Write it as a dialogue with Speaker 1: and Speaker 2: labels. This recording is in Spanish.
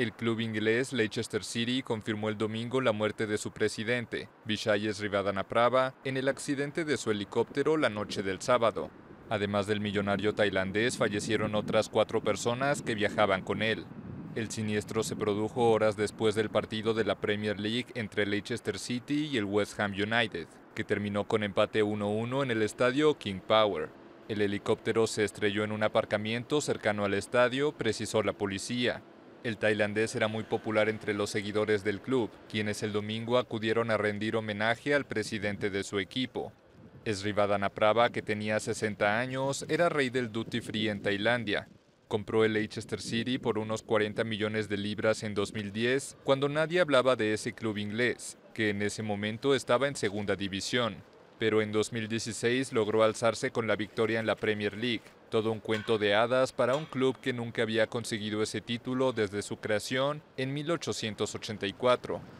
Speaker 1: El club inglés Leicester City confirmó el domingo la muerte de su presidente, Vishayes Prava, en el accidente de su helicóptero la noche del sábado. Además del millonario tailandés, fallecieron otras cuatro personas que viajaban con él. El siniestro se produjo horas después del partido de la Premier League entre Leicester City y el West Ham United, que terminó con empate 1-1 en el estadio King Power. El helicóptero se estrelló en un aparcamiento cercano al estadio, precisó la policía, el tailandés era muy popular entre los seguidores del club, quienes el domingo acudieron a rendir homenaje al presidente de su equipo. Srivadana Prava, que tenía 60 años, era rey del duty free en Tailandia. Compró el Leicester City por unos 40 millones de libras en 2010, cuando nadie hablaba de ese club inglés, que en ese momento estaba en segunda división pero en 2016 logró alzarse con la victoria en la Premier League. Todo un cuento de hadas para un club que nunca había conseguido ese título desde su creación en 1884.